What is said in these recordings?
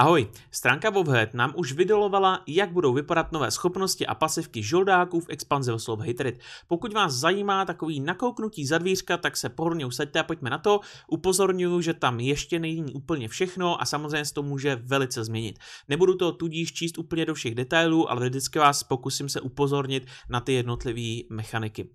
Ahoj, stránka Vovhead nám už vydolovala, jak budou vypadat nové schopnosti a pasivky žoldáků v expanzi Slov Hatred. Pokud vás zajímá takový nakouknutí za dvířka, tak se pohodlně usaďte a pojďme na to. Upozorňuji, že tam ještě není úplně všechno a samozřejmě se to může velice změnit. Nebudu to tudíž číst úplně do všech detailů, ale vždycky vás pokusím se upozornit na ty jednotlivé mechaniky.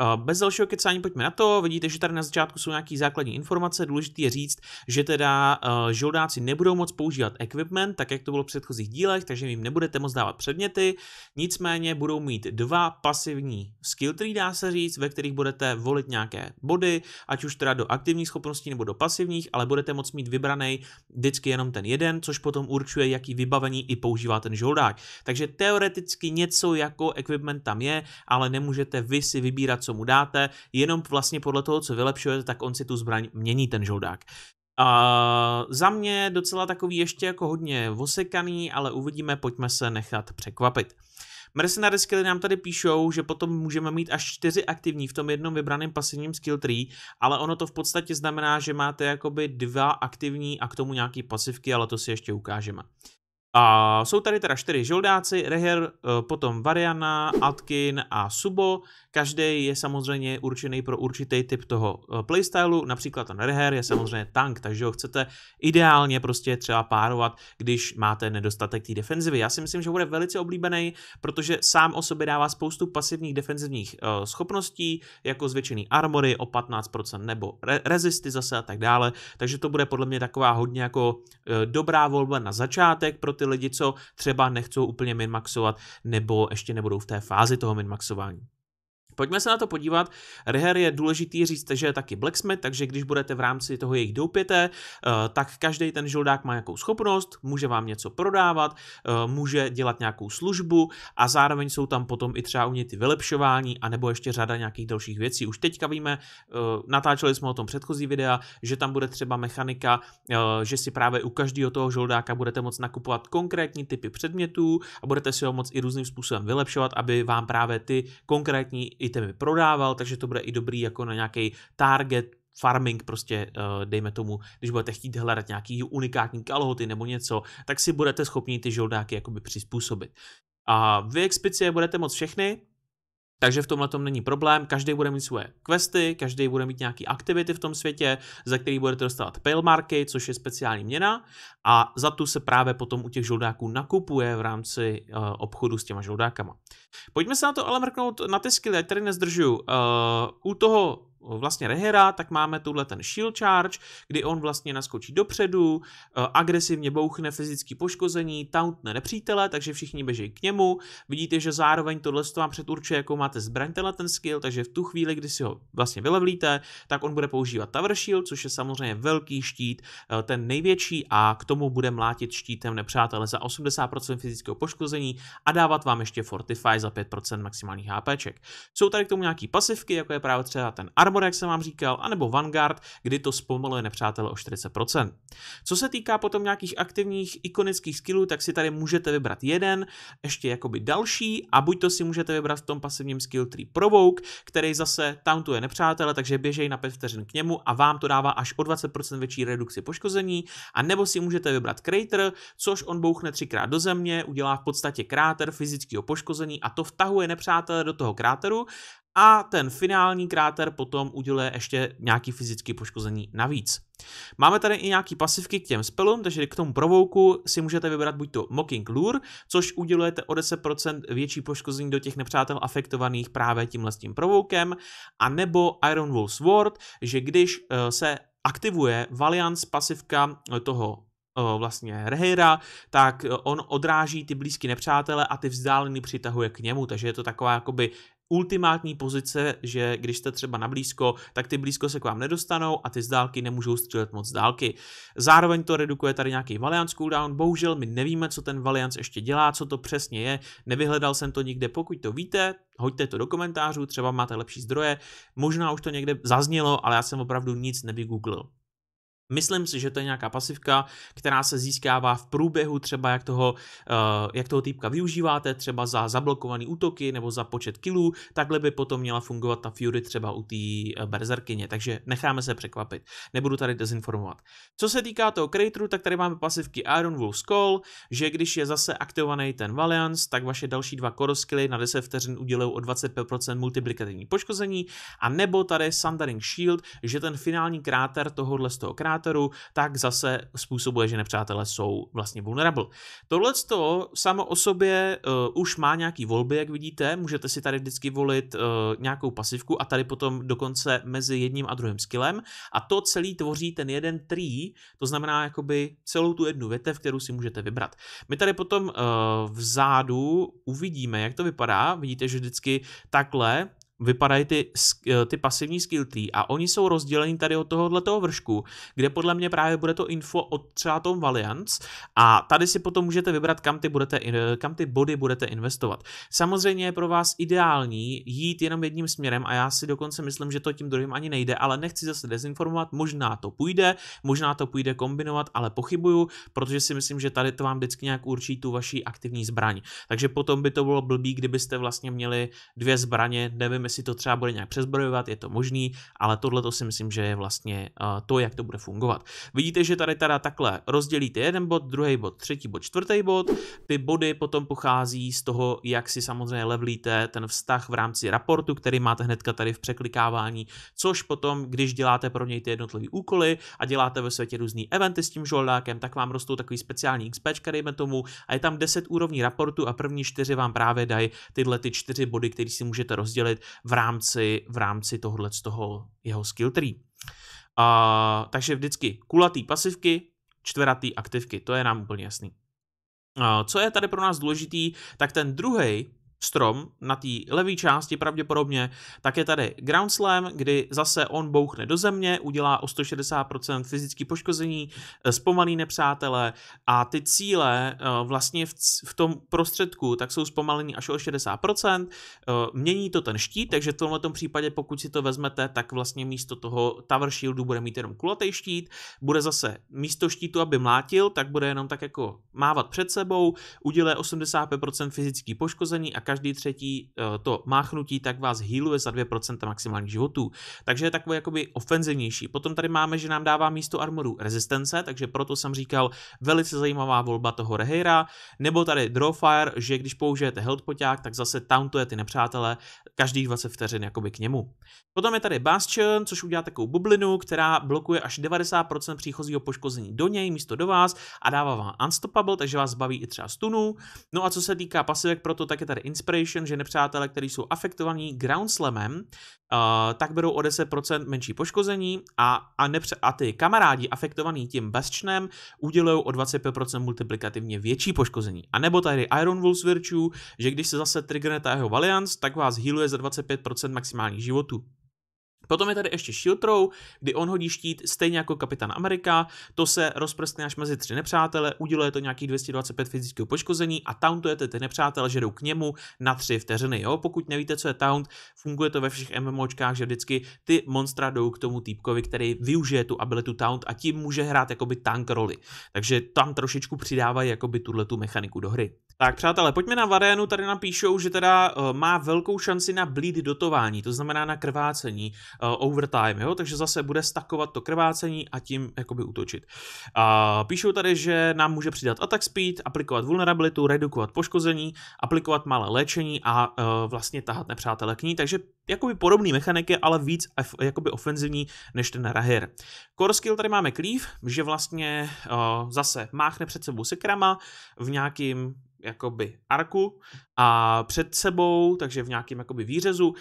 Eh, bez dalšího kecání pojďme na to. Vidíte, že tady na začátku jsou nějaké základní informace. Důležité je říct, že teda eh, žoldáci nebudou moc používat equipment, tak jak to bylo v předchozích dílech, takže jim nebudete moc dávat předměty, nicméně budou mít dva pasivní skill tree, dá se říct, ve kterých budete volit nějaké body, ať už teda do aktivních schopností nebo do pasivních, ale budete moc mít vybraný vždycky jenom ten jeden, což potom určuje, jaký vybavení i používá ten žoldák. Takže teoreticky něco jako equipment tam je, ale nemůžete vy si vybírat, co mu dáte, jenom vlastně podle toho, co vylepšujete, tak on si tu zbraň mění ten žoldák za mě docela takový ještě jako hodně vosekaný, ale uvidíme, pojďme se nechat překvapit. Mercenary skilly nám tady píšou, že potom můžeme mít až čtyři aktivní v tom jednom vybraném pasivním skill tree, ale ono to v podstatě znamená, že máte jakoby dva aktivní a k tomu nějaký pasivky, ale to si ještě ukážeme. A jsou tady teda čtyři žoldáci, Reher, eh, potom Variana, Atkin a Subo. Každý je samozřejmě určený pro určitý typ toho eh, playstylu, například ten Reher je samozřejmě tank, takže ho chcete ideálně prostě třeba párovat, když máte nedostatek té defenzivy. Já si myslím, že bude velice oblíbený, protože sám o sobě dává spoustu pasivních defenzivních eh, schopností, jako zvětšený armory o 15% nebo re- rezisty zase a tak dále, takže to bude podle mě taková hodně jako dobrá volba na začátek pro ty lidi, co třeba nechcou úplně minmaxovat nebo ještě nebudou v té fázi toho minmaxování. Pojďme se na to podívat. Reher je důležitý říct, že je taky blacksmith, takže když budete v rámci toho jejich doupěte, eh, tak každý ten žoldák má nějakou schopnost, může vám něco prodávat, eh, může dělat nějakou službu a zároveň jsou tam potom i třeba u ty vylepšování, anebo ještě řada nějakých dalších věcí. Už teďka víme, eh, natáčeli jsme o tom předchozí videa, že tam bude třeba mechanika, že si právě u každého toho žoldáka budete moc nakupovat konkrétní typy předmětů a budete si ho moc i různým způsobem vylepšovat, aby vám právě ty konkrétní i item by prodával, takže to bude i dobrý jako na nějaký target farming prostě, eh, dejme tomu, když budete chtít hledat nějaký unikátní kalhoty nebo něco, tak si budete schopni ty žoldáky jakoby přizpůsobit. A vy expicie budete moc všechny, takže v tomhle tom není problém, každý bude mít svoje questy, každý bude mít nějaké aktivity v tom světě, za který budete dostávat marky, což je speciální měna a za tu se právě potom u těch žoldáků nakupuje v rámci eh, obchodu s těma žoldákama. Pojďme se na to ale mrknout na ty skilly, ať tady nezdržuju. Uh, u toho vlastně Rehera, tak máme tuhle ten shield charge, kdy on vlastně naskočí dopředu, eh, agresivně bouchne fyzický poškození, tauntne nepřítele, takže všichni běží k němu. Vidíte, že zároveň tohle vám předurčuje, jakou máte zbraň tenhle ten skill, takže v tu chvíli, kdy si ho vlastně vylevlíte, tak on bude používat tower shield, což je samozřejmě velký štít, eh, ten největší a k tomu bude mlátit štítem nepřátele za 80% fyzického poškození a dávat vám ještě fortify i za 5% maximálních HPček. Jsou tady k tomu nějaký pasivky, jako je právě třeba ten Armor, jak jsem vám říkal, anebo Vanguard, kdy to zpomaluje nepřátele o 40%. Co se týká potom nějakých aktivních ikonických skillů, tak si tady můžete vybrat jeden, ještě jakoby další a buď to si můžete vybrat v tom pasivním skill tree Provoke, který zase tauntuje nepřátele, takže běžej na 5 vteřin k němu a vám to dává až o 20% větší redukci poškození, a nebo si můžete vybrat Crater, což on bouchne třikrát do země, udělá v podstatě kráter fyzického poškození a a to vtahuje nepřátele do toho kráteru a ten finální kráter potom uděluje ještě nějaký fyzický poškození navíc. Máme tady i nějaký pasivky k těm spelům, takže k tomu provouku si můžete vybrat buď to Mocking Lure, což udělujete o 10% větší poškození do těch nepřátel afektovaných právě tímhle s tím provoukem, a nebo Iron Wolf Sword, že když eh, se aktivuje Valiant pasivka toho Eh, vlastně Herhera, tak eh, on odráží ty blízky nepřátele a ty vzdálený přitahuje k němu, takže je to taková jakoby ultimátní pozice, že když jste třeba na blízko, tak ty blízko se k vám nedostanou a ty z dálky nemůžou střílet moc dálky. Zároveň to redukuje tady nějaký Valiant cooldown, bohužel my nevíme, co ten Valiant ještě dělá, co to přesně je, nevyhledal jsem to nikde, pokud to víte, hoďte to do komentářů, třeba máte lepší zdroje, možná už to někde zaznělo, ale já jsem opravdu nic nevygooglil. Myslím si, že to je nějaká pasivka, která se získává v průběhu třeba, jak toho, eh, jak toho týpka využíváte, třeba za zablokované útoky nebo za počet kilů, takhle by potom měla fungovat ta Fury třeba u té eh, berzerkyně, takže necháme se překvapit, nebudu tady dezinformovat. Co se týká toho creatoru, tak tady máme pasivky Iron Wolf Skull, že když je zase aktivovaný ten Valiance, tak vaše další dva koroskily na 10 vteřin udělou o 25% multiplikativní poškození, a nebo tady Sundering Shield, že ten finální kráter tohohle z toho kráteru komentátorů, tak zase způsobuje, že nepřátelé jsou vlastně vulnerable. Tohle samo o sobě uh, už má nějaký volby, jak vidíte, můžete si tady vždycky volit uh, nějakou pasivku a tady potom dokonce mezi jedním a druhým skillem a to celý tvoří ten jeden tree, to znamená jakoby celou tu jednu větev, kterou si můžete vybrat. My tady potom uh, vzadu uvidíme, jak to vypadá, vidíte, že vždycky takhle vypadají ty, eh, ty pasivní skill tree a oni jsou rozděleni tady od tohohle toho vršku, kde podle mě právě bude to info od třeba tom Valiance a tady si potom můžete vybrat, kam ty, budete, eh, kam ty body budete investovat. Samozřejmě je pro vás ideální jít jenom jedním směrem a já si dokonce myslím, že to tím druhým ani nejde, ale nechci zase dezinformovat, možná to půjde, možná to půjde kombinovat, ale pochybuju, protože si myslím, že tady to vám vždycky nějak určí tu vaší aktivní zbraň. Takže potom by to bylo blbý, kdybyste vlastně měli dvě zbraně, nevím, jestli to třeba bude nějak přezbrojovat, je to možný, ale tohle to si myslím, že je vlastně eh, to, jak to bude fungovat. Vidíte, že tady teda takhle rozdělíte jeden bod, druhý bod, třetí bod, čtvrtý bod. Ty body potom pochází z toho, jak si samozřejmě levlíte ten vztah v rámci raportu, který máte hnedka tady v překlikávání, což potom, když děláte pro něj ty jednotlivé úkoly a děláte ve světě různý eventy s tím žoldákem, tak vám rostou takový speciální XP, dejme tomu, a je tam 10 úrovní raportu a první čtyři vám právě dají tyhle ty čtyři body, které si můžete rozdělit v rámci, v rámci tohohle z toho jeho skill tree. Uh, takže vždycky kulatý pasivky, čtveratý aktivky, to je nám úplně jasný. Uh, co je tady pro nás důležitý, tak ten druhý strom na té levé části pravděpodobně, tak je tady ground slam, kdy zase on bouchne do země, udělá o 160% fyzické poškození, eh, zpomalí nepřátelé a ty cíle eh, vlastně v, v tom prostředku tak jsou zpomalení až o 60%, eh, mění to ten štít, takže v tom případě pokud si to vezmete, tak vlastně místo toho tower shieldu bude mít jenom kulatý štít, bude zase místo štítu, aby mlátil, tak bude jenom tak jako mávat před sebou, udělá 85% fyzické poškození a každý třetí eh, to máchnutí, tak vás healuje za 2% maximálních životů. Takže je takový jakoby ofenzivnější. Potom tady máme, že nám dává místo armoru rezistence, takže proto jsem říkal velice zajímavá volba toho Reheira, nebo tady Drawfire, že když použijete health poťák, tak zase tauntuje ty nepřátele každých 20 vteřin jakoby k němu. Potom je tady Bastion, což udělá takovou bublinu, která blokuje až 90% příchozího poškození do něj místo do vás a dává vám unstoppable, takže vás zbaví i třeba stunů. No a co se týká pasivek proto, tak je tady Inspiration, že nepřátelé, kteří jsou afektovaní Ground Slamem, uh, tak berou o 10% menší poškození a, a, nepře- a ty kamarádi afektovaní tím Bastionem udělují o 25% multiplikativně větší poškození. A nebo tady Iron Wolf Virtue, že když se zase triggerne ta jeho Valiance, tak vás healuje za 25% maximálních životů. Potom je tady ještě Shield Throw, kdy on hodí štít stejně jako Kapitán Amerika, to se rozprstne až mezi tři nepřátele, uděluje to nějaký 225 fyzického poškození a tauntujete ty nepřátelé, že jdou k němu na tři vteřiny. Jo? Pokud nevíte, co je taunt, funguje to ve všech MMOčkách, že vždycky ty monstra jdou k tomu týpkovi, který využije tu abilitu taunt a tím může hrát jakoby tank roli. Takže tam trošičku přidávají jakoby tuhle tu mechaniku do hry. Tak přátelé, pojďme na Varénu, tady napíšou, že teda eh, má velkou šanci na bleed dotování, to znamená na krvácení. Eh, overtime, jo? takže zase bude stakovat to krvácení a tím jakoby útočit. Uh, píšou tady, že nám může přidat attack speed, aplikovat vulnerabilitu, redukovat poškození, aplikovat malé léčení a eh, vlastně tahat nepřátele k ní, takže jakoby podobný mechaniky, ale víc jakoby ofenzivní než ten Rahir. Core skill tady máme Cleave, že vlastně uh, zase máchne před sebou sekrama v nějakým jakoby arku a před sebou, takže v nějakém jakoby výřezu, uh,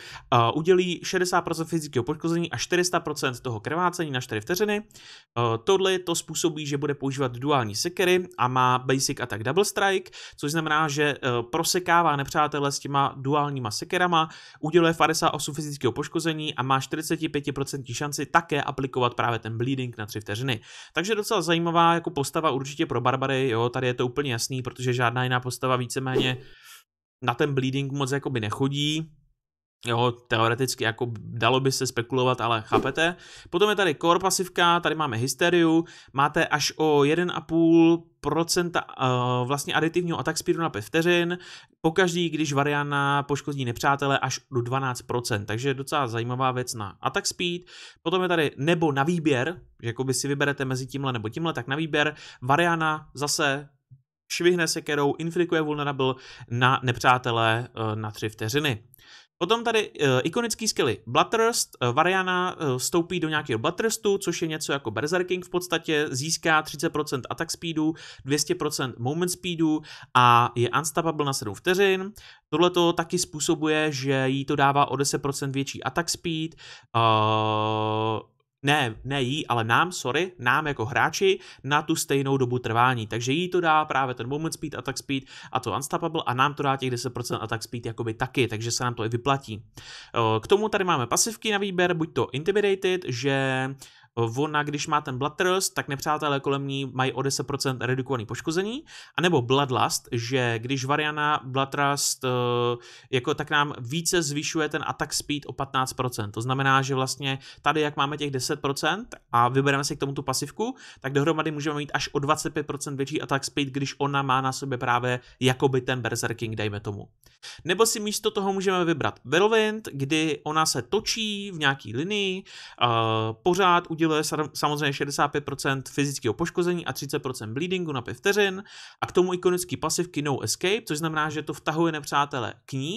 udělí 60% fyzického poškození a 400% toho krvácení na 4 vteřiny. Uh, tohle to způsobí, že bude používat duální sekery a má basic attack double strike, což znamená, že uh, prosekává nepřátele s těma duálníma sekerama, uděluje 58 fyzického poškození a má 45% šanci také aplikovat právě ten bleeding na 3 vteřiny. Takže docela zajímavá jako postava určitě pro Barbary, jo, tady je to úplně jasný, protože žádná jiná postava víceméně na ten bleeding moc jakoby nechodí, Jo, teoreticky jako dalo by se spekulovat, ale chápete. Potom je tady core pasivka, tady máme hysteriu, máte až o 1,5% uh, eh, vlastně aditivního attack speedu na 5 vteřin, pokaždý, když Variana poškodí nepřátele až do 12%, takže docela zajímavá věc na attack speed. Potom je tady nebo na výběr, že jako by si vyberete mezi tímhle nebo tímhle, tak na výběr Variana zase švihne sekerou, inflikuje vulnerable na nepřátelé eh, na 3 vteřiny. Potom tady uh, ikonický skilly Blutthirst, uh, eh, Variana uh, vstoupí do nějakého blatterstu, což je něco jako Berserking v podstatě, získá 30% attack speedu, 200% moment speedu a je unstoppable na 7 vteřin. Tohle to taky způsobuje, že jí to dává o 10% větší attack speed, uh, ne, ne jí, ale nám, sorry, nám jako hráči na tu stejnou dobu trvání. Takže jí to dá právě ten moment speed, attack speed a to unstoppable a nám to dá těch 10% attack speed jakoby taky, takže se nám to i vyplatí. K tomu tady máme pasivky na výběr, buď to intimidated, že Ona, když má ten Bloodthirst, tak nepřátelé kolem ní mají o 10% redukovaný poškození, anebo Bloodlust, že když Variana Bloodlust, eh, jako tak nám více zvyšuje ten attack speed o 15%. To znamená, že vlastně tady, jak máme těch 10% a vybereme si k tomu tu pasivku, tak dohromady můžeme mít až o 25% větší attack speed, když ona má na sobě právě jakoby ten Berserking, dejme tomu. Nebo si místo toho můžeme vybrat Whirlwind, kdy ona se točí v nějaký linii, eh, pořád udělá uděluje samozřejmě 65% fyzického poškození a 30% bleedingu na 5 vteřin a k tomu ikonický pasivky No Escape, což znamená, že to vtahuje nepřátele k ní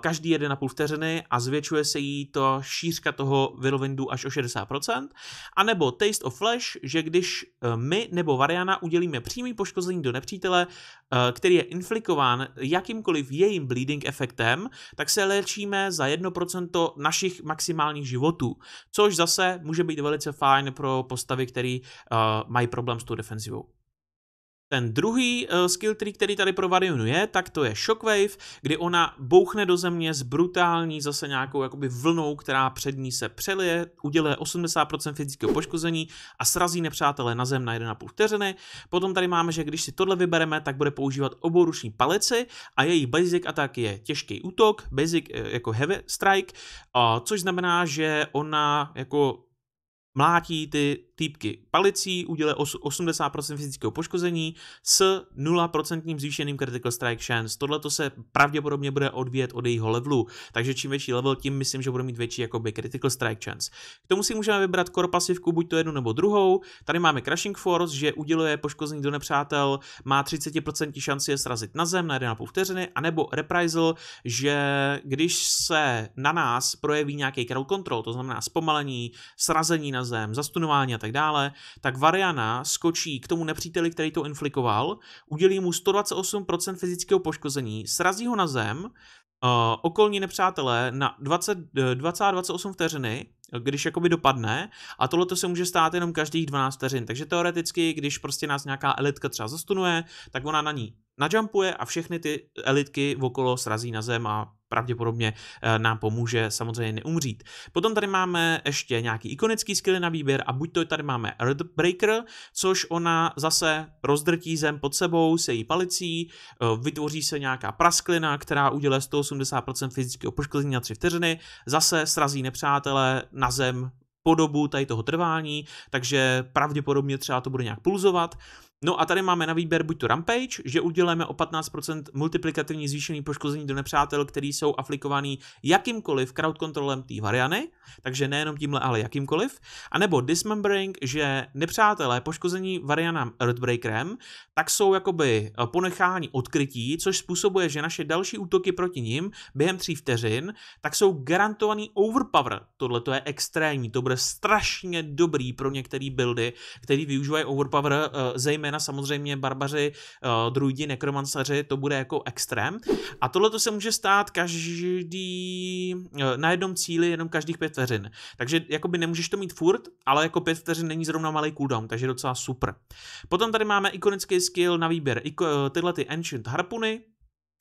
každý 1,5 vteřiny a zvětšuje se jí to šířka toho whirlwindu až o 60%, anebo Taste of Flash, že když eh, my nebo Variana udělíme přímý poškození do nepřítele, eh, který je inflikován jakýmkoliv jejím bleeding efektem, tak se léčíme za 1% našich maximálních životů, což zase může být velice fajn pro postavy, které eh, mají problém s tou defenzivou. Ten druhý uh, skill tree, který tady pro Varionu je, tak to je Shockwave, kdy ona bouchne do země s brutální zase nějakou jakoby vlnou, která před ní se přelije, uděluje 80% fyzického poškození a srazí nepřátelé na zem na 1,5 vteřiny. Potom tady máme, že když si tohle vybereme, tak bude používat oboruční palici a její basic attack je těžký útok, basic eh, jako heavy strike, uh, což znamená, že ona jako mlátí ty týpky palicí, udělá 80% fyzického poškození s 0% zvýšeným critical strike chance. Tohle to se pravděpodobně bude odvíjet od jejího levelu, takže čím větší level, tím myslím, že bude mít větší jakoby critical strike chance. K tomu si můžeme vybrat core pasivku, buď to jednu nebo druhou. Tady máme Crashing Force, že uděluje poškození do nepřátel, má 30% šanci je srazit na zem na 1,5 vteřiny, anebo Reprisal, že když se na nás projeví nějaký crowd control, to znamená zpomalení, srazení na zem, zastunování a tak dále, tak Variana skočí k tomu nepříteli, který to inflikoval, udělí mu 128% fyzického poškození, srazí ho na zem, uh, okolní nepřátelé na 20, 20 28 vteřiny, když jakoby dopadne a tohle to se může stát jenom každých 12 vteřin, takže teoreticky, když prostě nás nějaká elitka třeba zastunuje, tak ona na ní najumpuje a všechny ty elitky okolo srazí na zem a pravděpodobně eh, nám pomůže samozřejmě neumřít. Potom tady máme ještě nějaký ikonický skill na výběr a buď to tady máme Earthbreaker, což ona zase rozdrtí zem pod sebou se její palicí, eh, vytvoří se nějaká prasklina, která udělá 180% fyzického poškození na 3 vteřiny, zase srazí nepřátele na zem po dobu tady toho trvání, takže pravděpodobně třeba to bude nějak pulzovat. No a tady máme na výběr buď to Rampage, že uděláme o 15% multiplikativní zvýšený poškození do nepřátel, který jsou aflikovaný jakýmkoliv crowd controlem té variany, takže nejenom tímhle, ale jakýmkoliv, a nebo Dismembering, že nepřátelé poškození varianám Earthbreakerem, tak jsou jakoby eh, ponecháni odkrytí, což způsobuje, že naše další útoky proti nim během tří vteřin, tak jsou garantovaný overpower. Tohle to je extrémní, to bude strašně dobrý pro některé buildy, který využívají overpower, eh, zejména jména samozřejmě barbaři, eh, druidi, nekromancaři, to bude jako extrém. A tohle to se může stát každý eh, na jednom cíli jenom každých pět vteřin. Takže jakoby nemůžeš to mít furt, ale jako pět vteřin není zrovna malý cooldown, takže docela super. Potom tady máme ikonický skill na výběr. Iko, eh, tyhle ty Ancient Harpuny,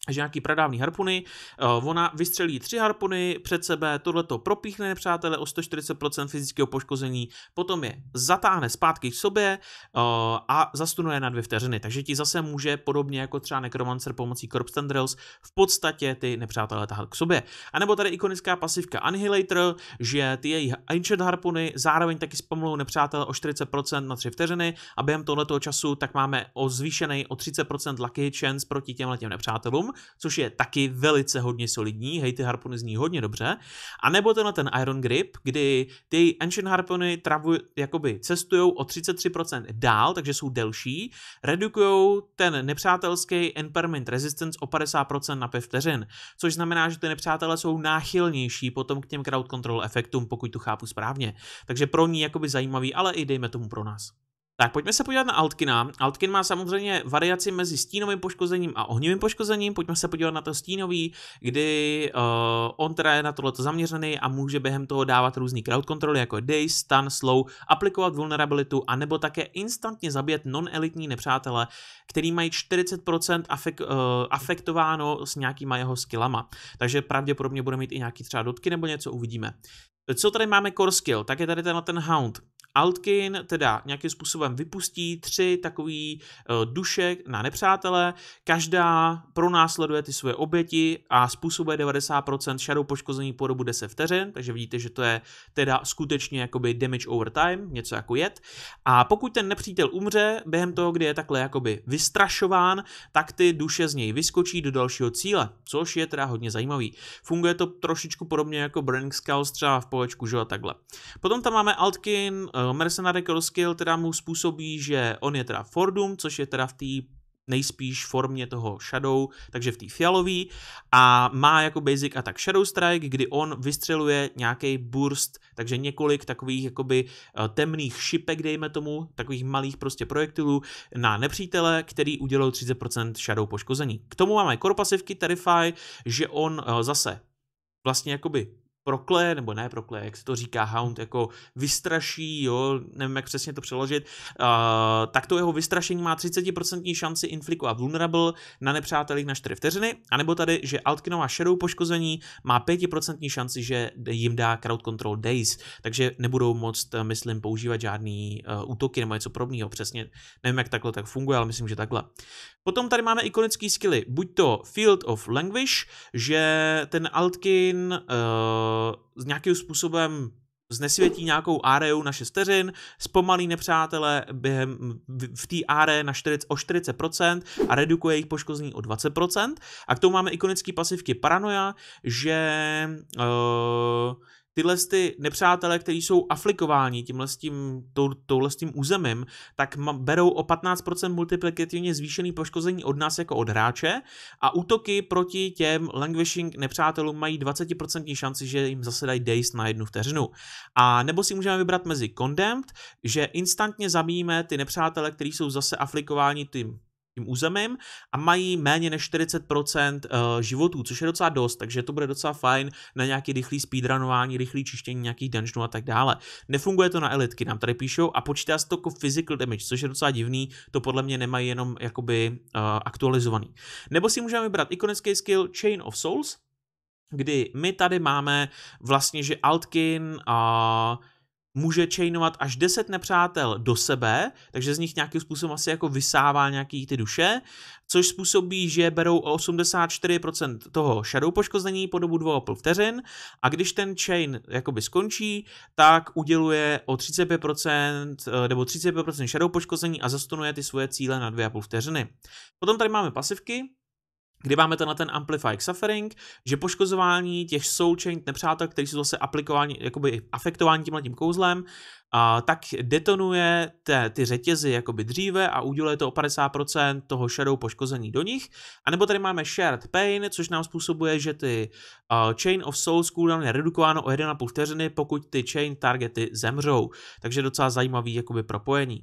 že nějaký pradávný harpuny, eh, ona vystřelí tři harpuny před sebe, to propíchne nepřátele o 140% fyzického poškození, potom je zatáhne zpátky k sobě eh, a zastunuje na dvě vteřiny, takže ti zase může podobně jako třeba Necromancer pomocí Corpse Tendrils v podstatě ty nepřátelé tahat k sobě. A nebo tady ikonická pasivka Annihilator, že ty její Ancient harpuny zároveň taky zpomalují nepřátelé o 40% na tři vteřiny a během tohoto času tak máme o zvýšený o 30% Lucky Chance proti těmhle těm nepřátelům což je taky velice hodně solidní, hej, ty harpony zní hodně dobře. A nebo tenhle ten Iron Grip, kdy ty Ancient Harpony travuj, jakoby cestují o 33% dál, takže jsou delší, redukují ten nepřátelský Emperment Resistance o 50% na 5 vteřin, což znamená, že ty nepřátelé jsou náchylnější potom k těm crowd control efektům, pokud to chápu správně. Takže pro ní jakoby zajímavý, ale i dejme tomu pro nás. Tak pojďme se podívat na Altkina. Altkin má samozřejmě variaci mezi stínovým poškozením a ohnivým poškozením. Pojďme se podívat na to stínový, kdy uh, on teda je na tohleto zaměřený a může během toho dávat různý crowd kontroly jako day, stun, slow, aplikovat vulnerabilitu a nebo také instantně zabít non-elitní nepřátele, který mají 40% afek, uh, afektováno s nějakýma jeho skillama. Takže pravděpodobně bude mít i nějaký třeba dotky nebo něco uvidíme. Co tady máme core skill? Tak je tady ten, ten Hound. Altkin teda nějakým způsobem vypustí tři takový eh, duše na nepřátele, každá pronásleduje ty svoje oběti a způsobuje 90% shadow poškození po dobu 10 vteřin, takže vidíte, že to je teda skutečně jakoby damage over time, něco jako jet. A pokud ten nepřítel umře během toho, kdy je takhle jakoby vystrašován, tak ty duše z něj vyskočí do dalšího cíle, což je teda hodně zajímavý. Funguje to trošičku podobně jako Burning Skulls třeba v polečku, že a takhle. Potom tam máme Altkin eh, Eh, Mercenary Roskill teda mu způsobí, že on je teda Fordum, což je teda v té nejspíš formě toho Shadow, takže v té fialový a má jako basic attack Shadow Strike, kdy on vystřeluje nějaký burst, takže několik takových jakoby eh, temných šipek, dejme tomu, takových malých prostě projektilů na nepřítele, který udělal 30% Shadow poškození. K tomu máme korpasivky Terrify, že on eh, zase vlastně jakoby prokle, nebo ne prokle, jak se to říká, hound, jako vystraší, jo, nevím, jak přesně to přeložit, uh, tak to jeho vystrašení má 30% šanci inflikovat vulnerable na nepřátelích na 4 vteřiny, anebo tady, že Altkinová shadow poškození má 5% šanci, že jim dá crowd control days, takže nebudou moc, myslím, používat žádný uh, útoky nebo něco podobného, přesně nevím, jak takhle tak funguje, ale myslím, že takhle. Potom tady máme ikonické skilly, buď to Field of Language, že ten Altkin uh, nějakým způsobem znesvětí nějakou áreu na 6 vteřin, zpomalí nepřátele během, v té áre na 40, o 40% a redukuje jejich poškození o 20%. A k tomu máme ikonické pasivky Paranoia, že uh, tyhle ty nepřátelé, kteří jsou aflikováni tímhle s tím, tou, touhle s tím územím, tak berou o 15% multiplikativně zvýšený poškození od nás jako od hráče a útoky proti těm languishing nepřátelům mají 20% šanci, že jim zase dají days na jednu vteřinu. A nebo si můžeme vybrat mezi condemned, že instantně zabijíme ty nepřátele, kteří jsou zase aflikováni tím tím územím a mají méně než 40% eh, životů, což je docela dost, takže to bude docela fajn na nějaký rychlý speedrunování, rychlý čištění nějakých dungeonů a tak dále. Nefunguje to na elitky, nám tady píšou a počítá se to jako physical damage, což je docela divný, to podle mě nemají jenom jakoby eh, aktualizovaný. Nebo si můžeme vybrat ikonický skill Chain of Souls, kdy my tady máme vlastně, že Altkin a uh, může chainovat až 10 nepřátel do sebe, takže z nich nějakým způsobem asi jako vysává nějaký ty duše, což způsobí, že berou 84% toho shadow poškození po dobu 2,5 vteřin a když ten chain jakoby skončí, tak uděluje o 35% eh, nebo 35% shadow poškození a zastunuje ty svoje cíle na 2,5 vteřiny. Potom tady máme pasivky, kdy máme tenhle ten Amplified Suffering, že poškozování těch soulchained nepřátel, kteří jsou zase aplikováni, jakoby afektováni tímhle tím kouzlem, a, tak detonuje te, ty řetězy jakoby dříve a uděluje to o 50% toho shadow poškození do nich. A nebo tady máme Shared Pain, což nám způsobuje, že ty a, Chain of Souls cooldown je redukováno o 1,5 vteřiny, pokud ty Chain targety zemřou. Takže docela zajímavý jakoby propojení.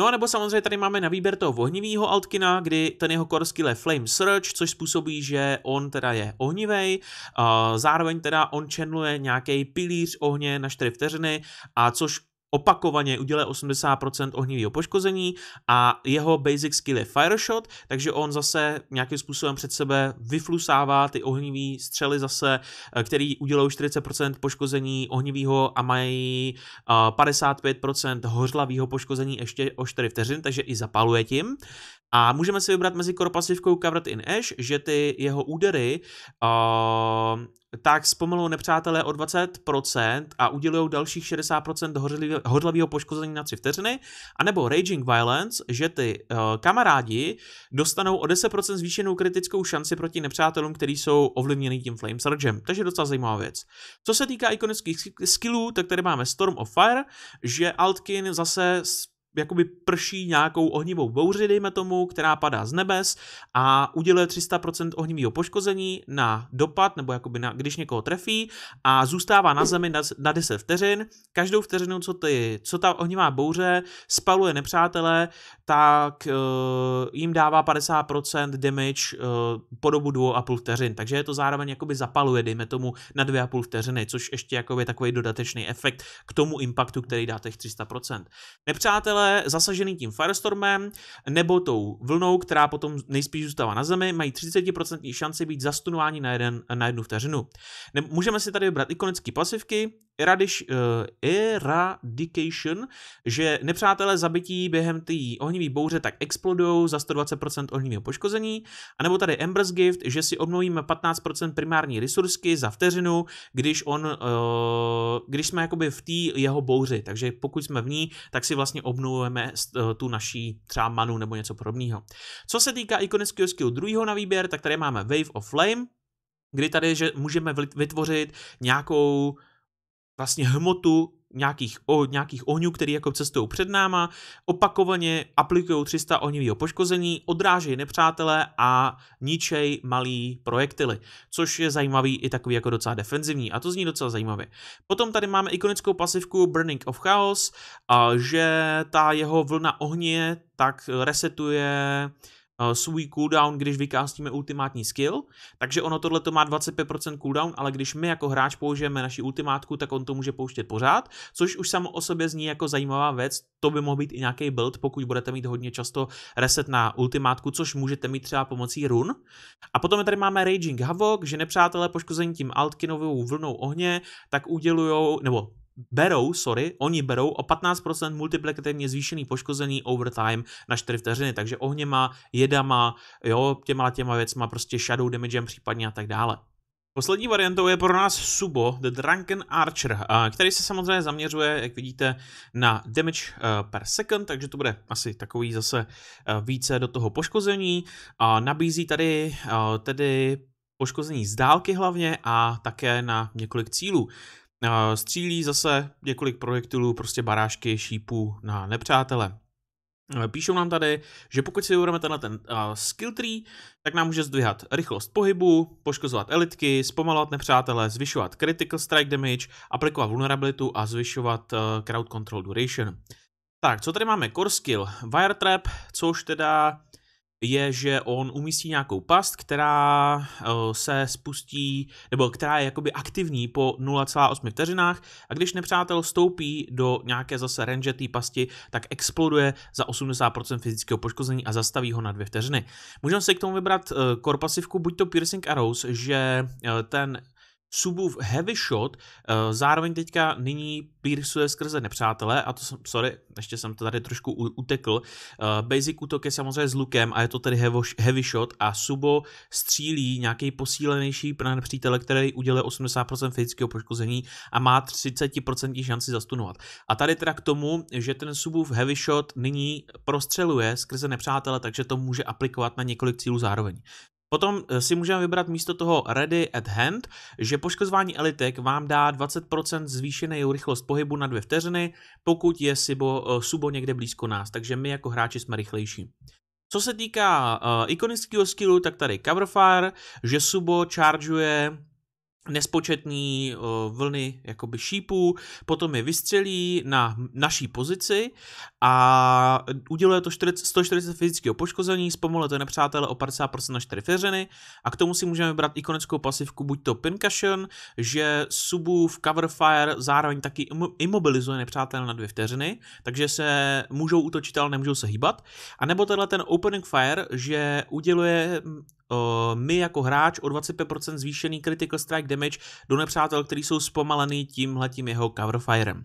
No a nebo samozřejmě tady máme na výběr toho ohnivého Altkina, kdy ten jeho core skill je Flame Search, což způsobí, že on teda je ohnivej, zároveň teda on channeluje nějaký pilíř ohně na 4 vteřiny, a což opakovaně udělá 80% ohnivého poškození a jeho basic skill je fire shot, takže on zase nějakým způsobem před sebe vyflusává ty ohnivé střely zase, eh, který udělají 40% poškození ohnivého a mají 55% eh, hořlavého poškození ještě o 4 vteřin, takže i zapaluje tím. A můžeme si vybrat mezi koropasivkou Covered in Ash, že ty jeho údery uh, tak zpomalují nepřátelé o 20% a udělují dalších 60% hodlavého poškození na 3 vteřiny, anebo Raging Violence, že ty uh, kamarádi dostanou o 10% zvýšenou kritickou šanci proti nepřátelům, kteří jsou ovlivněni tím Flame Surgem. Takže docela zajímavá věc. Co se týká ikonických skillů, tak tady máme Storm of Fire, že Altkin zase jakoby prší nějakou ohnivou bouři, dejme tomu, která padá z nebes a uděluje 300% ohnivého poškození na dopad, nebo jakoby na, když někoho trefí a zůstává na zemi na, na 10 vteřin. Každou vteřinu, co, ty, co ta ohnivá bouře spaluje nepřátele, tak e, jim dává 50% damage e, po dobu 2,5 vteřin, takže je to zároveň jakoby zapaluje, dejme tomu, na 2,5 vteřiny, což ještě jakoby je takový dodatečný efekt k tomu impaktu, který dá těch 300%. Nepřátelé obyvatele zasažený tím firestormem nebo tou vlnou, která potom nejspíš zůstává na zemi, mají 30% šanci být zastunováni na, jeden, na jednu vteřinu. Ne, můžeme si tady vybrat ikonické pasivky, eradiš, uh, eradication, že nepřátelé zabití během té ohnivé bouře tak explodují za 120% ohnivého poškození, anebo tady Ember's Gift, že si obnovíme 15% primární resursky za vteřinu, když on, uh, když jsme jakoby v té jeho bouři, takže pokud jsme v ní, tak si vlastně obnovujeme eh, tu naší třeba manu nebo něco podobného. Co se týká ikonického skillu druhého na výběr, tak tady máme Wave of Flame, kdy tady že můžeme vytvořit nějakou vlastně hmotu nějakých, o, nějakých ohňů, který jako cestují před náma, opakovaně aplikují 300 ohnivého poškození, odrážejí nepřátele a ničej malý projektily, což je zajímavý i takový jako docela defenzivní a to zní docela zajímavě. Potom tady máme ikonickou pasivku Burning of Chaos, a že ta jeho vlna ohně tak resetuje Eh, svůj cooldown, když vykástíme ultimátní skill, takže ono tohle to má 25% cooldown, ale když my jako hráč použijeme naši ultimátku, tak on to může pouštět pořád, což už samo o sobě zní jako zajímavá věc, to by mohl být i nějaký build, pokud budete mít hodně často reset na ultimátku, což můžete mít třeba pomocí run. A potom tady máme Raging Havoc, že nepřátelé poškození tím Altkinovou vlnou ohně, tak udělujou, nebo berou, sorry, oni berou o 15% multiplikativně zvýšený poškození overtime na 4 vteřiny, takže ohněma, jedama, jo, těma těma věcma, prostě shadow damagem případně a tak dále. Poslední variantou je pro nás Subo, The Drunken Archer, který se samozřejmě zaměřuje, jak vidíte, na damage e, per second, takže to bude asi takový zase e, více do toho poškození. Nabízí tady e, tedy poškození z dálky hlavně a také na několik cílů. Střílí zase několik projektilů, prostě barážky šípů na nepřátele. E, píšou nám tady, že pokud si vybereme tenhle ten uh, skill tree, tak nám může zdvihat rychlost pohybu, poškozovat elitky, zpomalovat nepřátele, zvyšovat critical strike damage, aplikovat vulnerabilitu a zvyšovat uh, crowd control duration. Tak, co tady máme? Core skill, wire trap, což teda je, že on umístí nějakou past, která eh, se spustí, nebo která je jakoby aktivní po 0,8 vteřinách a když nepřátel stoupí do nějaké zase range té pasti, tak exploduje za 80% fyzického poškození a zastaví ho na dvě vteřiny. Můžeme si k tomu vybrat eh, korpasivku buď to Piercing Arrows, že eh, ten Subův Heavy Shot, eh, zároveň teďka nyní pírsuje skrze nepřátelé, a to jsem, sorry, ještě jsem to tady trošku utekl, eh, basic útok je samozřejmě s lukem a je to tedy Heavy Shot a Subo střílí nějaký posílenější na nepřítele, který udělá 80% fyzického poškození a má 30% šanci zastunovat. A tady teda k tomu, že ten Subův Heavy Shot nyní prostřeluje skrze nepřátele, takže to může aplikovat na několik cílů zároveň. Potom eh, si můžeme vybrat místo toho Ready at Hand, že poškozování elitek vám dá 20% zvýšené rychlost pohybu na dvě vteřiny, pokud je Sibo, eh, Subo někde blízko nás, takže my jako hráči jsme rychlejší. Co se týká uh, ikonického skillu, tak tady Cover Fire, že Subo chargeuje nespočetný eh, vlny jakoby šípů, potom je vystřelí na naší pozici a uděluje to 40, 140 fyzického poškození, zpomaluje to nepřátele o 50% na 4 vteřiny a k tomu si můžeme brát ikonickou pasivku buď to Pincushion, že subu v cover fire zároveň taky imobilizuje nepřátelé na 2 vteřiny, takže se můžou útočit, ale nemůžou se hýbat, a nebo tenhle ten opening fire, že uděluje Eh, my jako hráč o 25% zvýšený critical strike damage do nepřátel, který jsou zpomalený tímhletím jeho cover firem.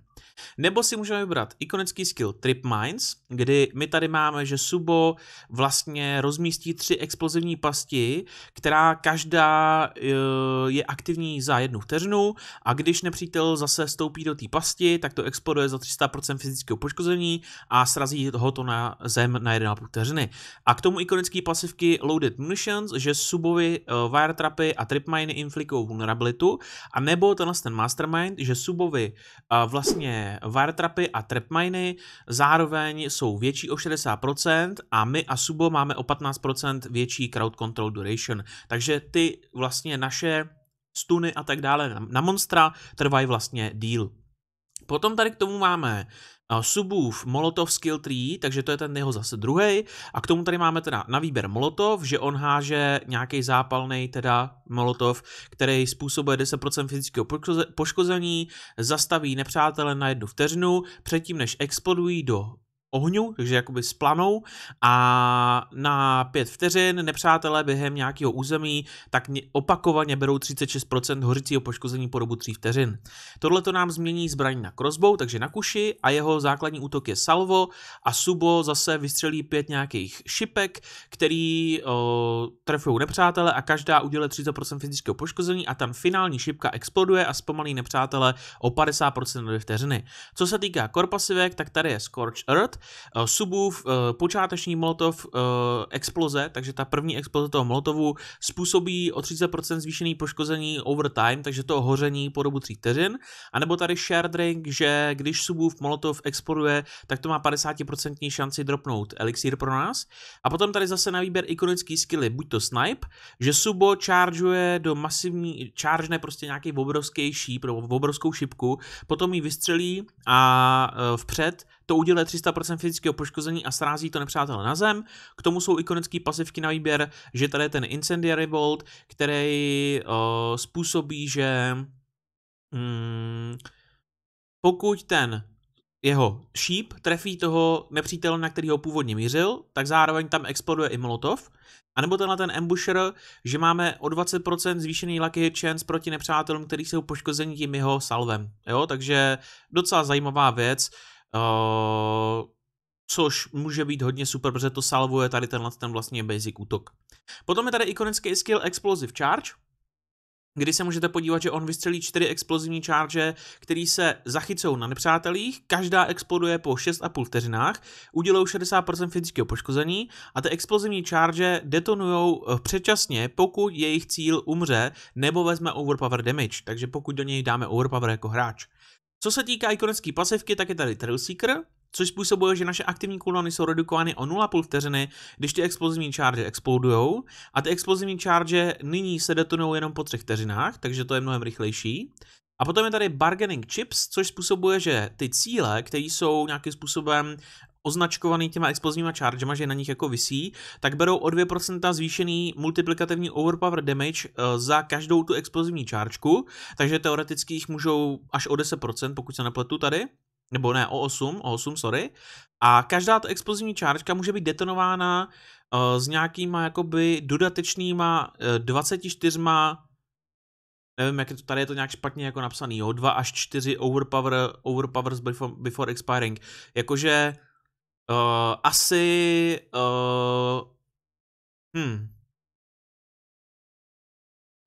Nebo si můžeme vybrat ikonický skill Trip Mines, kdy my tady máme, že Subo vlastně rozmístí tři explozivní pasti, která každá eh, je aktivní za jednu vteřinu a když nepřítel zase stoupí do té pasti, tak to exploduje za 300% fyzického poškození a srazí ho to na zem na 1,5 vteřiny. A k tomu ikonický pasivky Loaded Munitions, že subovy, eh, wiretrapy a tripminy inflikují vulnerabilitu, a nebo tenhle ten mastermind, že subovy eh, vlastně wiretrapy a tripminy zároveň jsou větší o 60% a my a subo máme o 15% větší crowd control duration. Takže ty vlastně naše stuny a tak dále na monstra trvají vlastně díl. Potom tady k tomu máme Subův Molotov Skill 3, takže to je ten jeho zase druhý. A k tomu tady máme teda na výběr Molotov, že on háže nějaký zápalný teda Molotov, který způsobuje 10% fyzického poškození, zastaví nepřátele na jednu vteřinu, předtím než explodují do ohňu, takže jakoby splanou a na pět vteřin nepřátelé během nějakého území tak opakovaně berou 36% hořícího poškození po dobu 3 vteřin. Tohle to nám změní zbraň na crossbow, takže na kuši a jeho základní útok je salvo a subo zase vystřelí pět nějakých šipek, který trefují trefou nepřátele a každá udělá 30% fyzického poškození a tam finální šipka exploduje a zpomalí nepřátele o 50% na dvě vteřiny. Co se týká korpasivek, tak tady je Scorch Earth, Eh, Subův eh, počáteční molotov eh, exploze, takže ta první exploze toho molotovu způsobí o 30% zvýšený poškození overtime, takže to hoření po dobu 3 vteřin. A nebo tady shared drink, že když Subův molotov exploduje, tak to má 50% šanci dropnout elixír pro nás. A potom tady zase na výběr ikonický skilly, buď to snipe, že Subo chargeuje do masivní, chargene prostě nějaký obrovský šíp, nebo obrovskou šipku, potom ji vystřelí a vpřed to uděluje 300% fyzického poškození a srází to nepřátelé na zem. K tomu jsou ikonické pasivky na výběr, že tady je ten Incendiary Bolt, který uh, způsobí, že hmm, pokud ten jeho šíp trefí toho nepřítele, na ho původně mířil, tak zároveň tam exploduje i molotov. A nebo tenhle ten embusher, že máme o 20% zvýšený lucky hit chance proti nepřátelům, který jsou poškození tím jeho salvem. Jo, takže docela zajímavá věc. Uh, což může být hodně super, protože to salvuje tady tenhle ten vlastně basic útok. Potom je tady ikonický skill Explosive Charge, kdy se můžete podívat, že on vystřelí čtyři explozivní charge, které se zachycou na nepřátelích, každá exploduje po 6,5 vteřinách, udělou 60% fyzického poškození a ty explozivní charge detonují eh, předčasně, pokud jejich cíl umře nebo vezme overpower damage, takže pokud do něj dáme overpower jako hráč. Co se týká ikonické pasivky, tak je tady Trail Seeker, což způsobuje, že naše aktivní kulony jsou redukovány o 0,5 vteřiny, když ty explozivní charge explodujou a ty explozivní charge nyní se detonují jenom po 3 vteřinách, takže to je mnohem rychlejší. A potom je tady bargaining chips, což způsobuje, že ty cíle, které jsou nějakým způsobem označkovaný těma explozivníma chargema, že na nich jako visí, tak berou o 2% zvýšený multiplikativní overpower damage eh, za každou tu explozivní čárčku, takže teoreticky jich můžou až o 10%, pokud se nepletu tady, nebo ne, o 8, o 8, sorry. A každá ta explozivní čárčka může být detonována uh, s nějakýma jakoby dodatečnýma uh, eh, 24 nevím, jak je to, tady je to nějak špatně jako napsaný, jo, 2 až 4 overpower, overpowers before, before expiring, jakože uh, asi uh, hm,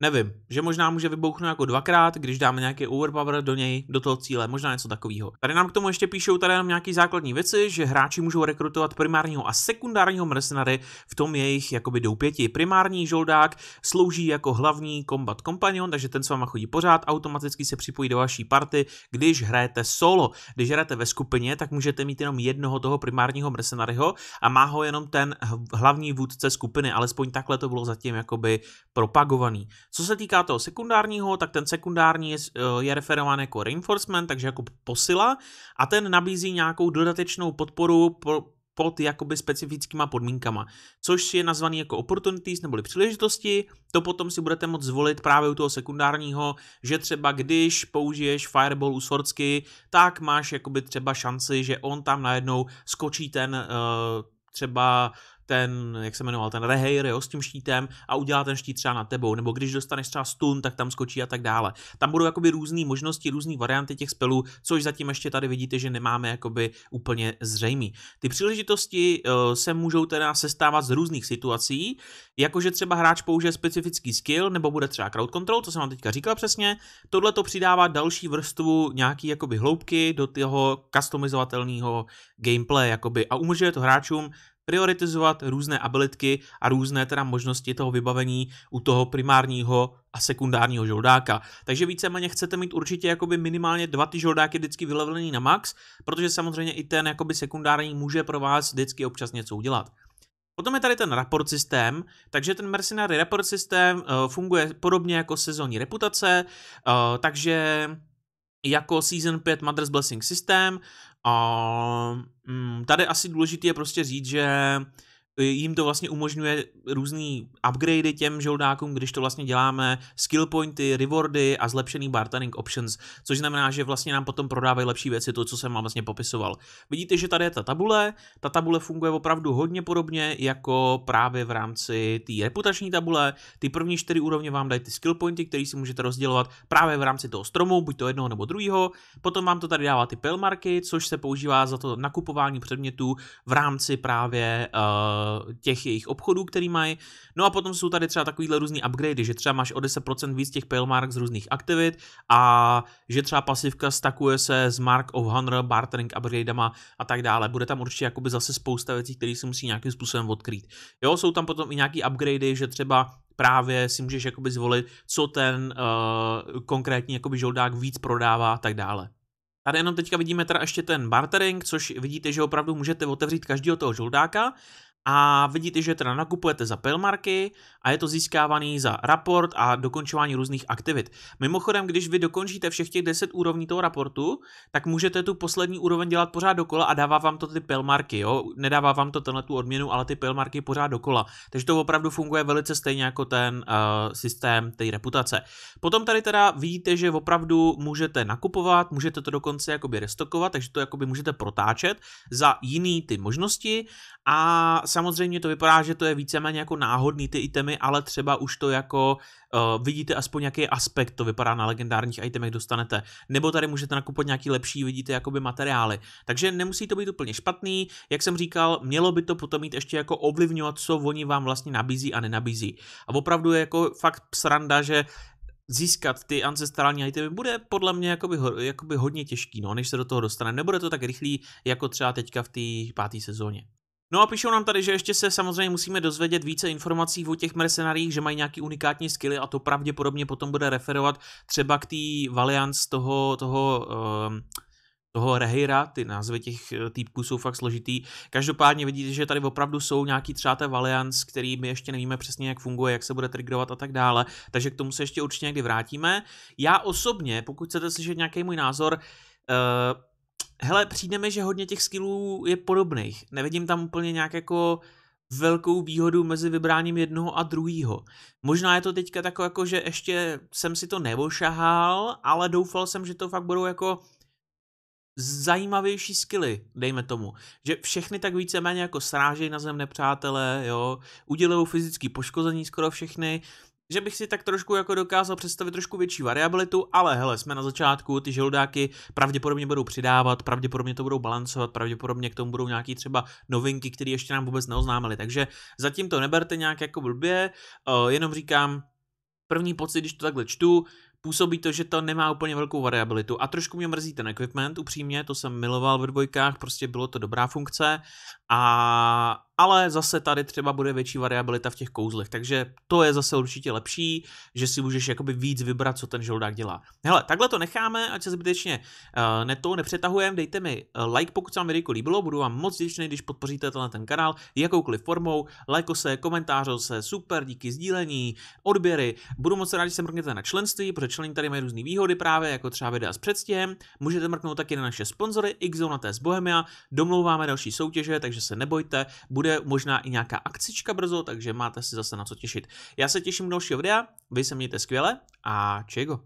Nevím, že možná může vybouchnout jako dvakrát, když dáme nějaký overpower do něj, do toho cíle, možná něco takového. Tady nám k tomu ještě píšou tady jenom nějaké základní věci, že hráči můžou rekrutovat primárního a sekundárního mercenary v tom jejich jakoby doupěti. Primární žoldák slouží jako hlavní combat companion, takže ten s váma chodí pořád, automaticky se připojí do vaší party, když hrajete solo. Když hrajete ve skupině, tak můžete mít jenom jednoho toho primárního mercenaryho a má ho jenom ten hlavní vůdce skupiny, alespoň takhle to bylo zatím jakoby propagovaný. Co se týká toho sekundárního, tak ten sekundární eh, je, referován jako reinforcement, takže jako posila a ten nabízí nějakou dodatečnou podporu pro pod jakoby specifickýma podmínkama, což je nazvaný jako opportunities neboli příležitosti, to potom si budete moct zvolit právě u toho sekundárního, že třeba když použiješ Fireball u Swordsky, tak máš jakoby třeba šanci, že on tam najednou skočí ten eh, třeba ten, jak se jmenoval, ten Reheir, jo, s tím štítem a udělá ten štít třeba na tebou, nebo když dostaneš třeba stun, tak tam skočí a tak dále. Tam budou jakoby různé možnosti, různé varianty těch spelů, což zatím ještě tady vidíte, že nemáme jakoby úplně zřejmý. Ty příležitosti uh, se můžou teda sestávat z různých situací, jakože třeba hráč použije specifický skill, nebo bude třeba crowd control, to jsem vám teďka říkal přesně. Tohle to přidává další vrstvu nějaký jakoby hloubky do toho customizovatelného gameplay jakoby a umožňuje to hráčům prioritizovat různé abilitky a různé teda možnosti toho vybavení u toho primárního a sekundárního žoldáka. Takže víceméně chcete mít určitě jakoby minimálně dva ty žoldáky vždycky vylevlený na max, protože samozřejmě i ten jakoby sekundární může pro vás vždycky občas něco udělat. Potom je tady ten raport systém, takže ten mercenary raport systém eh, funguje podobně jako sezónní reputace, eh, takže jako Season 5 Mother's Blessing systém, a mm, tady asi důležité je prostě říct, že jim to vlastně umožňuje různý upgradey těm žoldákům, když to vlastně děláme, skill pointy, rewardy a zlepšený bartering options, což znamená, že vlastně nám potom prodávají lepší věci, to, co jsem vám vlastně popisoval. Vidíte, že tady je ta tabule, ta tabule funguje opravdu hodně podobně jako právě v rámci té reputační tabule. Ty první čtyři úrovně vám dají ty skill pointy, které si můžete rozdělovat právě v rámci toho stromu, buď to jednoho nebo druhého. Potom vám to tady dává ty pilmarky, což se používá za to nakupování předmětů v rámci právě uh, Eh, těch jejich obchodů, který mají. No a potom jsou tady třeba takovýhle různý upgrade, že třeba máš o 10% víc těch pale marks z různých aktivit a že třeba pasivka stakuje se s Mark of Honor, bartering upgradama a tak dále. Bude tam určitě jakoby zase spousta věcí, které si musí nějakým způsobem odkrýt. Jo, jsou tam potom i nějaký upgradey, že třeba právě si můžeš jakoby zvolit, co ten uh, konkrétní jakoby žoldák víc prodává a tak dále. Tady jenom teďka vidíme teda ještě ten bartering, což vidíte, že opravdu můžete otevřít každého toho žoldáka a vidíte, že teda nakupujete za pelmarky, a je to získávaný za raport a dokončování různých aktivit. Mimochodem, když vy dokončíte všech těch 10 úrovní toho raportu, tak můžete tu poslední úroveň dělat pořád dokola a dává vám to ty pelmarky, jo? Nedává vám to tenhle tu odměnu, ale ty pelmarky pořád dokola. Takže to opravdu funguje velice stejně jako ten uh, systém té reputace. Potom tady teda vidíte, že opravdu můžete nakupovat, můžete to dokonce jakoby restokovat, takže to jakoby můžete protáčet za jiný ty možnosti a samozřejmě to vypadá, že to je víceméně jako náhodný ty itemy, ale třeba už to jako uh, vidíte aspoň nějaký aspekt, to vypadá na legendárních itemech dostanete. Nebo tady můžete nakupovat nějaký lepší, vidíte jakoby materiály. Takže nemusí to být úplně špatný, jak jsem říkal, mělo by to potom mít ještě jako ovlivňovat, co oni vám vlastně nabízí a nenabízí. A opravdu je jako fakt sranda, že získat ty ancestrální itemy bude podle mě jakoby, jakoby hodně těžký, no, než se do toho dostane. Nebude to tak rychlý, jako třeba teďka v té páté sezóně. No a píšou nám tady, že ještě se samozřejmě musíme dozvědět více informací o těch mercenárích, že mají nějaký unikátní skily a to pravděpodobně potom bude referovat třeba k té Valiance toho, toho um, toho Rehira, ty názvy těch eh, týpků jsou fakt složitý. Každopádně vidíte, že tady opravdu jsou nějaký třeba té Valiance, který my ještě nevíme přesně, jak funguje, jak se bude triggerovat a tak dále, takže k tomu se ještě určitě někdy vrátíme. Já osobně, pokud chcete slyšet nějaký můj názor, uh, Hele, přijdeme, že hodně těch skillů je podobných. Nevidím tam úplně nějak jako velkou výhodu mezi vybráním jednoho a druhého. Možná je to teďka takové, jako, že ještě jsem si to nevošahal, ale doufal jsem, že to fakt budou jako zajímavější skily, dejme tomu. Že všechny tak víceméně jako srážejí na zem nepřátelé, jo, udělují fyzické poškození skoro všechny, že bych si tak trošku jako dokázal představit trošku větší variabilitu, ale hele, jsme na začátku, ty žoldáky pravděpodobně budou přidávat, pravděpodobně to budou balancovat, pravděpodobně k tomu budou nějaký třeba novinky, které ještě nám vůbec neoznámili, takže zatím to neberte nějak jako blbě, eh, jenom říkám, první pocit, když to takhle čtu, působí to, že to nemá úplně velkou variabilitu. A trošku mě mrzí ten equipment, upřímně, to jsem miloval ve dvojkách, prostě bylo to dobrá funkce, a, ale zase tady třeba bude větší variabilita v těch kouzlech, takže to je zase určitě lepší, že si můžeš jakoby víc vybrat, co ten žoldák dělá. Hele, takhle to necháme, ať se zbytečně uh, ne nepřetahujeme, dejte mi eh, like, pokud se vám video líbilo, budu vám moc vděčný, když podpoříte tenhle ten kanál jakoukoliv formou, lajko se, komentáře se, super, díky sdílení, odběry, budu moc rád, když se mrkněte na členství, protože člení tady mají různé výhody právě, jako třeba videa s předstihem, můžete mrknout taky na naše sponzory, Xzone TS Bohemia, domlouváme další soutěže, takže takže se nebojte. Bude možná i nějaká akcička brzo, takže máte si zase na co těšit. Já se těším do dalšího videa, vy se mějte skvěle a čego.